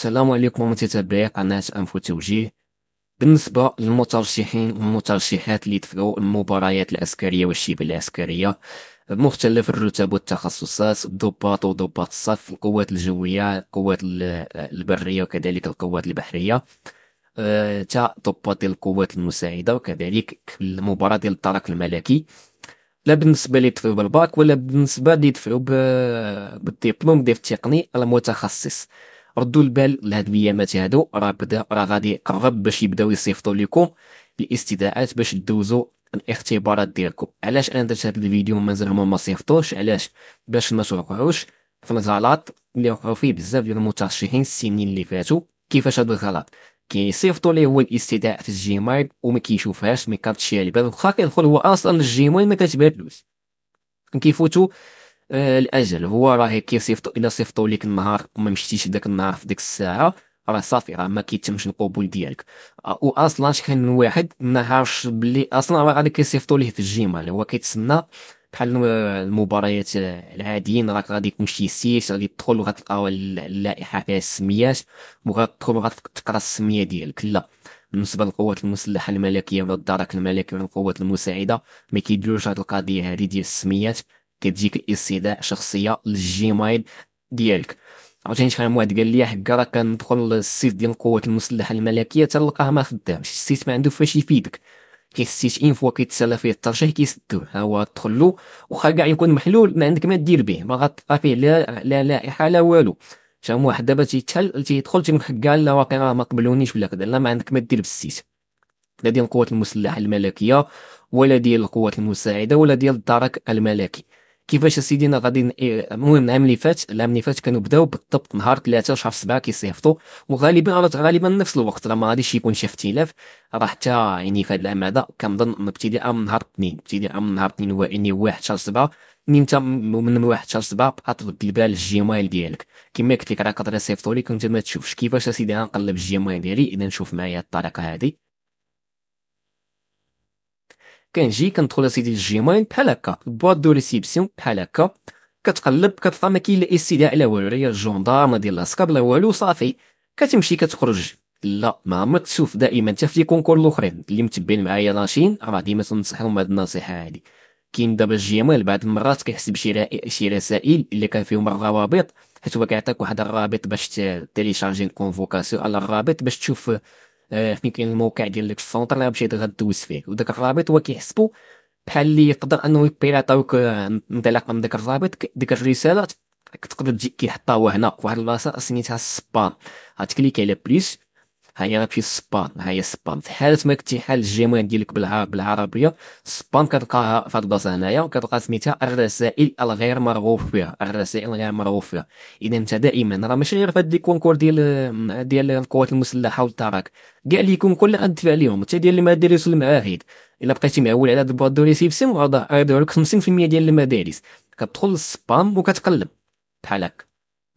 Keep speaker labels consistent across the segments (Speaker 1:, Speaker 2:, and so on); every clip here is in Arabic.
Speaker 1: السلام عليكم متتابعي قناة أنف توجيه بالنسبة للمترشحين والمترشحات اللي دفعوا المباريات العسكرية والشبه العسكرية بمختلف الرتب والتخصصات الضباط وضباط الصف القوات الجوية القوات البرية وكذلك القوات البحرية آه، تا ضباط القوات المساعدة وكذلك المباراة ديال الطرق الملكي لا بالنسبه لي يدفعوا بالباك ولا بالنسبه لي يدفعوا بالدبلوم ديال التقني المتخصص ردوا البال لهاد الايامات هادو راه بدا راه غادي يقرب باش يبداو يصيفطوا لكم الاستدعاءات باش تدوزوا الاختبارات ديالكم علاش انا درت هاد الفيديو مازال ما صيفطوش علاش باش ما توقعوش في الغلط اللي وقعوا فيه بزاف ديال المترشحين السنين اللي فاتوا كيفاش هاد الغلط كيصيفطوا ليه هو الاستدعاء في الجيميل وما كيشوفهاش ما كاتشي على بال واخا كيدخل هو اصلا الجيميل ما كتبانلوش كيفوتوا آه، الاجل هو راه كيصيفطو الا صيفطو ليك النهار وما مشيتيش داك النهار في ديك الساعه راه صافي راه ما كيتمش القبول ديالك آه، واصلا شحال من واحد ما عارفش بلي اصلا راه غادي كيصيفطو ليه في الجيمال هو كيتسنى بحال المباريات العاديين راك غادي تمشي سيس غادي تدخل وغتلقى اللائحه فيها السميات وغتدخل وغتقرا السميه ديالك لا بالنسبه للقوات المسلحه الملكيه ولا الدرك الملكي ولا القوات المساعده ما كيديروش هاد القضيه هادي ديال السميات كتجيك الاستدعاء شخصيه للجيميل ديالك عاوتاني شحال من واحد قال لي حكا راه كندخل للسيت ديال القوات المسلحه الملكيه تلقاه ما خدامش السيت ما عنده فاش يفيدك كيسيت اين فوا كيتسالى فيه الترشيح كيسدوه ها هو له وخا كاع يكون محلول ما عندك ما دير به ما غتلقى فيه لا لا لائحه لا والو من واحد دابا تيتحل تيدخل تيقول لك لا واقي راه ما قبلونيش ولا كذا لا ما عندك ما دير بالسيت لا ديال القوات المسلحه الملكيه ولا ديال القوات المساعده ولا ديال الدرك الملكي كيفاش انا غادي إيه، المهم العام اللي فات العام اللي فات كانوا بداو بالضبط نهار 3 شهر 7 كيصيفطوا وغالبا غالبا نفس الوقت راه ما غاديش يكون شي اختلاف راه حتى يعني في هذا العام هذا كنظن ابتداء من نهار 2 ابتداء من نهار 2 هو يعني 1 شهر 7 من تا من واحد شهر سبعة بقى تبدل بها الجيميل ديالك كما قلت لك راه قدر يصيفطوا لك وانت ما تشوفش كيفاش اسيدي غنقلب الجيميل ديالي اذا نشوف معايا الطريقه هذه كنجي كندخل اسيدي الجيميل بحال هكا بواط دو ريسيبسيون بحال هكا كتقلب كتلقى ما كاين لا استدعاء لا والو لا الجندار ما ديال لاسكا لا والو صافي كتمشي كتخرج لا ما عمرك تشوف دائما حتى في لي كونكور الاخرين اللي متبعين معايا ناشين راه ديما تنصحهم بهاد النصيحه هادي كاين دابا الجيميل بعض المرات كيحسب شي شي رسائل اللي كان فيهم الروابط حيت هو كيعطيك واحد الرابط باش تيليشارجي كونفوكاسيون على الرابط باش تشوف آه، فين كاين الموقع ديال داك السونتر مشيت غدوز فيه وداك الرابط هو كيحسبو بحال اللي يقدر انه يبيراطيوك آه، انطلاقا من داك الرابط ديك الرساله تقدر تجي كيحطها هنا في واحد البلاصه سميتها السبام غتكليكي على بليس ها هي راه في السبان ها هي السبان في حاله ما كنتي حال الجيمان ديالك بالعربيه السبان كتلقاها في هاد البلاصه هنايا وكتلقى سميتها الرسائل الغير مرغوب فيها الرسائل الغير مرغوب فيها اذا انت دائما راه ماشي غير في هاد الكونكور ديال ديال القوات المسلحه والتراك كاع لي كونكور اللي غندفع عليهم حتى ديال المدارس والمعاهد الا بقيتي معول على هاد البواد ريسيبسيون غيضيعوا لك 50% ديال المدارس كتدخل للسبان وكتقلب بحال هكا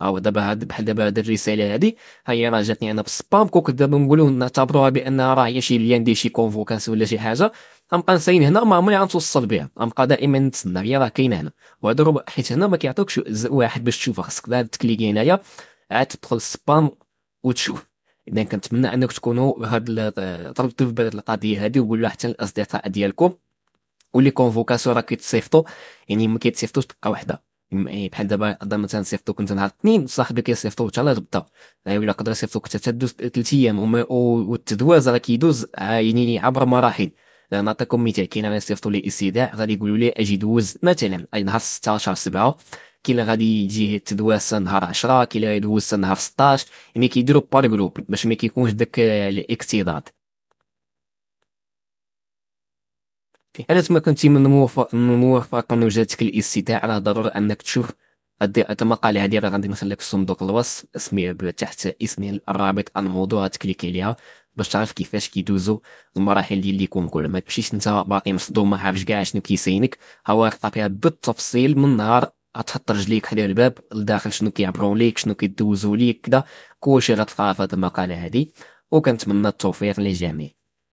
Speaker 1: او دابا هاد بحال دابا هاد الرساله هادي ها هي راه جاتني انا بالسبام كوك دابا نقولوا نعتبروها بانها راه هي شي ليان دي شي كونفوكاس ولا شي حاجه غنبقى نساين هنا ما عمري غنتوصل بها غنبقى دائما نتسنى هي راه كاينه هنا وهذا حيت هنا ما كيعطيوكش واحد باش تشوفها خاصك دابا تكليكي هنايا عاد تدخل السبام وتشوف اذا كنتمنى انك تكونوا هاد طلبتوا في بال القضيه هادي وقولوا حتى الاصدقاء ديالكم ولي كونفوكاسيون راه كيتصيفطوا يعني ما كيتصيفطوش تبقى وحده بحال دابا هضر مثلا سيفطوك انت نهار اثنين صاحبي كيصيفطو حتى شاء الله ولا ايوا الا قدر يصيفطوك حتى تدوز ثلاث ايام والتدواز راه كيدوز يعني عبر مراحل نعطيكم مثال كاين اللي يصيفطوا لي استدعاء غادي يقولوا لي اجي دوز مثلا اي نهار 16 7 كاين اللي غادي يجي تدواز نهار 10 كاين اللي غادي يدوز نهار 16 يعني كيديروا بار جروب باش ما كيكونش داك الاكتضاد في حالة ما كنتي من موافق من موافق انه جاتك الاستدعاء راه ضروري أنك تشوف هاد المقالة هادي راه غادي نخليك في صندوق الوصف اسمي تحت اسم الرابط الموضوع تكليكي عليها باش تعرف كيفاش كيدوزو المراحل ديال لي كونكور ما تمشيش انت باقي مصدوم ما عارفش كاع شنو كيسينك هو فيها بالتفصيل من نهار غتحط رجليك حدا الباب لداخل شنو كيعبرون ليك شنو كيدوزو ليك كدا كلشي غتلقاها في هاد المقالة هادي وكنتمنى التوفيق للجميع